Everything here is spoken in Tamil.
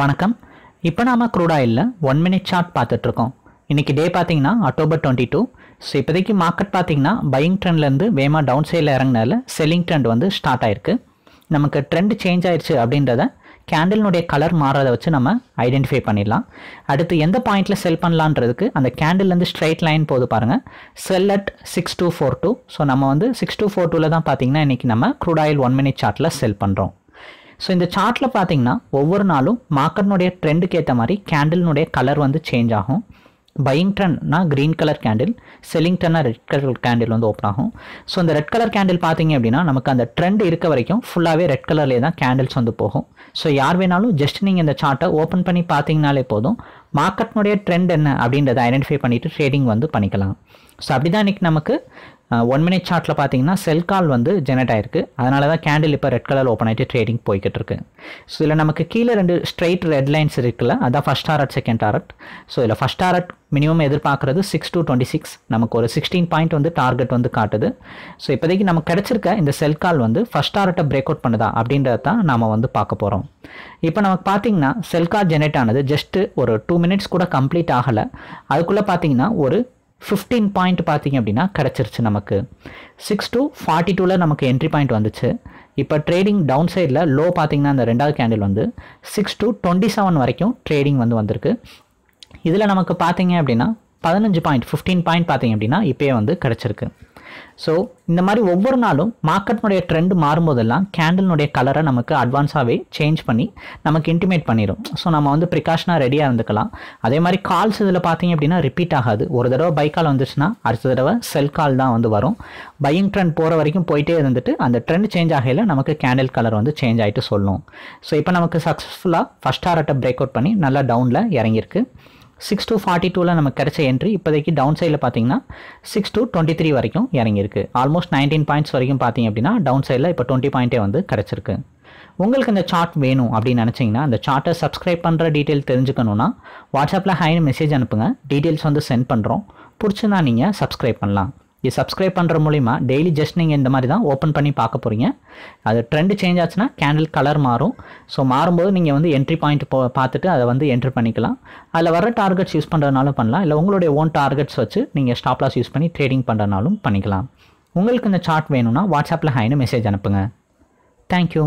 வணக்கம் இப்போ நாம் குரூடாயில் ஒன் மினிட் சார்ட் பார்த்துட்ருக்கோம் இன்றைக்கி டே பார்த்தீங்கன்னா அக்டோபர் டுவெண்ட்டி டூ ஸோ இப்போதைக்கு மார்க்கெட் பார்த்தீங்கன்னா பையிங் ட்ரெண்ட்லேருந்து வேமா டவுன் சைடில் இறங்கினால செல்லிங் ட்ரெண்ட் வந்து ஸ்டார்ட் ஆயிருக்கு நமக்கு ட்ரெண்ட் சேஞ்ச் ஆயிடுச்சு அப்படின்றத கேண்டிலினுடைய கலர் மாறுறதை வச்சு நம்ம ஐடென்டிஃபை பண்ணிடலாம் அடுத்து எந்த பாயிண்ட்டில் செல் பண்ணலான்றதுக்கு அந்த கேண்டில்லேருந்து ஸ்ட்ரைட் லைன் போது பாருங்கள் sell at six two four two so நம்ம வந்து சிக்ஸ் டூ ஃபோர் டூவில் தான் பார்த்தீங்கன்னா இன்றைக்கி நம்ம குரூடாயில் ஒன் மினிட் சார்ட்டில் செல் பண்ணுறோம் ஸோ இந்த சார்ட்டில் பார்த்தீங்கன்னா ஒவ்வொரு நாளும் மார்க்கெட்னுடைய ட்ரெண்டுக்கு ஏற்ற மாதிரி கேண்டில்னுடைய கலர் வந்து சேஞ்ச் ஆகும் பையிங் ட்ரெண்ட்னா க்ரீன் கலர் கேண்டில் செல்லிங் ட்ரெண்ட்னா ரெட் கலர் கேண்டில் வந்து ஓப்பன் ஆகும் ஸோ அந்த ரெட் கலர் கேண்டில் பார்த்தீங்க அப்படின்னா நமக்கு அந்த ட்ரெண்ட் இருக்க வரைக்கும் ஃபுல்லாகவே ரெட் கலர்லேயே தான் கேண்டில்ஸ் வந்து போகும் ஸோ யார் வேணாலும் ஜஸ்ட் நீங்கள் இந்த சார்ட்டை ஓப்பன் பண்ணி பார்த்தீங்கனாலே போதும் மார்க்கெட்னுடைய ட்ரெண்ட் என்ன அப்படின்றத ஐடென்டிஃபை பண்ணிவிட்டு ட்ரேடிங் வந்து பண்ணிக்கலாம் ஸோ அப்படி தான் இன்றைக்கி நமக்கு ஒன் மினிட் சார்ட்டில் பார்த்தீங்கன்னா செல் கால் வந்து ஜெனரேட் ஆயிருக்கு அதனால தான் கேண்டில் இப்போ ரெட் கலர் ஓப்பன் ஆகிட்டு ட்ரேடிங் போய்கிட்டு இருக்கு ஸோ இதில் நமக்கு கீழே ரெண்டு ஸ்ட்ரைட் ரெட் லைன்ஸ் இருக்குல்ல அதான் first target second target so இதில் ஃபஸ்ட் டாரட் மினிமம் எதிர்பார்க்குறது சிக்ஸ் டு டுவெண்ட்டி சிக்ஸ் நமக்கு ஒரு சிக்ஸ்டீன் பாயிண்ட் வந்து டார்கெட் வந்து காட்டுது ஸோ இப்போதைக்கு நமக்கு கிடச்சிருக்க இந்த செல் கால் வந்து ஃபஸ்ட் டாரட்டை பிரேக் அவுட் பண்ணுதா அப்படின்றத தான் நாம் வந்து பார்க்க போகிறோம் இப்போ நமக்கு பார்த்தீங்கன்னா செல் கார்டு ஜெனரேட் ஆனது ஜஸ்ட்டு ஒரு டூ மினிட்ஸ் கூட கம்ப்ளீட் ஆகலை அதுக்குள்ளே பார்த்தீங்கன்னா ஒரு ஃபிஃப்டீன் பாயிண்ட் பார்த்திங்க அப்படின்னா கிடச்சிருச்சு நமக்கு சிக்ஸ் டூ ஃபார்ட்டி டூவில் நமக்கு என்ட்ரி பாயிண்ட் வந்துச்சு இப்போ ட்ரேடிங் டவுன் சைடில் லோ பார்த்திங்கன்னா அந்த ரெண்டாவது கேண்டில் வந்து சிக்ஸ் டூ டுவெண்ட்டி செவன் வரைக்கும் ட்ரேடிங் வந்து வந்திருக்கு இதில் நமக்கு பார்த்தீங்க அப்படின்னா பதினஞ்சு பாயிண்ட் ஃபிஃப்டீன் பாயிண்ட் பார்த்தீங்க அப்படின்னா இப்போயே வந்து கிடச்சிருக்கு ஸோ இந்த மாதிரி ஒவ்வொரு நாளும் மார்க்கெட்னுடைய ட்ரெண்ட் மாறும்போதெல்லாம் கேண்டலினுடைய கலரை நமக்கு அட்வான்ஸாகவே சேஞ்ச் பண்ணி நமக்கு இன்டிமேட் பண்ணிடும் ஸோ நம்ம வந்து ப்ரிகாஷனாக ரெடியாக இருந்துக்கலாம் அதே மாதிரி கால்ஸ் இதில் பார்த்தீங்க அப்படின்னா ரிப்பீட் ஆகாது ஒரு தடவை பை கால் வந்துச்சுன்னா அடுத்த தடவை செல் கால் தான் வந்து வரும் பையிங் ட்ரெண்ட் போகிற வரைக்கும் போயிட்டே இருந்துட்டு அந்த ட்ரெண்ட் சேஞ்ச் ஆகையில் நமக்கு கேண்டில் கலர் வந்து சேஞ்ச் ஆகிட்டு சொல்லும் ஸோ இப்போ நமக்கு சக்ஸஸ்ஃபுல்லாக ஃபஸ்ட் ஹார்ட்டை பிரேக் அவுட் பண்ணி நல்லா டவுனில் இறங்கியிருக்கு சிக்ஸ் டூ ஃபார்ட்டி டூவில் நமக்கு கிடைச்ச என்ட்ரி இப்போதைக்கு டவுன் சைடில் பார்த்தீங்கன்னா சிக்ஸ் டூ டுவெண்ட்டி த்ரீ வரைக்கும் இறங்கியிருக்கு ஆல்மோஸ்ட் நைன்டீன் பாயிண்ட்ஸ் வரைக்கும் பார்த்தீங்க அப்படின்னா டவுன் சைடில் இப்போ டுவெண்ட்டி பாயிண்ட்டே வந்து கிடச்சிருக்கு உங்களுக்கு இந்த சார்ட் வேணும் அப்படின்னு நினச்சிங்கன்னா அந்த சார்ட்டை சப்ஸ்கிரைப் பண்ணுற டீட்டெயில் தெரிஞ்சுக்கணுன்னா வாட்ஸ்அப்பில் ஹைன்னு மெசேஜ் அனுப்புங்க டீட்டெயில்ஸ் வந்து சென்ட் பண்ணுறோம் பிடிச்சிருந்தா நீங்கள் சப்ஸ்கிரைப் பண்ணலாம் இது சப்ஸ்கிரைப் பண்ணுற மூலிமா டெய்லி ஜஸ்ட் நீங்கள் இந்த மாதிரி தான் ஓப்பன் பண்ணி பார்க்க போகிறீங்க அது ட்ரெண்டு சேஞ்ச் ஆச்சுன்னா கேண்டில் கலர் மாறும் ஸோ மாறும்போது நீங்கள் வந்து என்ட்ரி பாயிண்ட் போ பார்த்துட்டு அதை வந்து என்ட்ரி பண்ணிக்கலாம் அதில் வர டார்கெட்ஸ் யூஸ் பண்ணுறதுனாலும் பண்ணலாம் இல்லை உங்களுடைய ஓன் டார்கெட்ஸ் வச்சு நீங்கள் ஸ்டாப் லாஸ் யூஸ் பண்ணி ட்ரேடிங் பண்ணுறதுனாலும் பண்ணிக்கலாம் உங்களுக்கு இந்த சார்ட் வேணும்னா வாட்ஸ்அப்பில் ஹைன்னு மெசேஜ் அனுப்புங்க தேங்க்யூ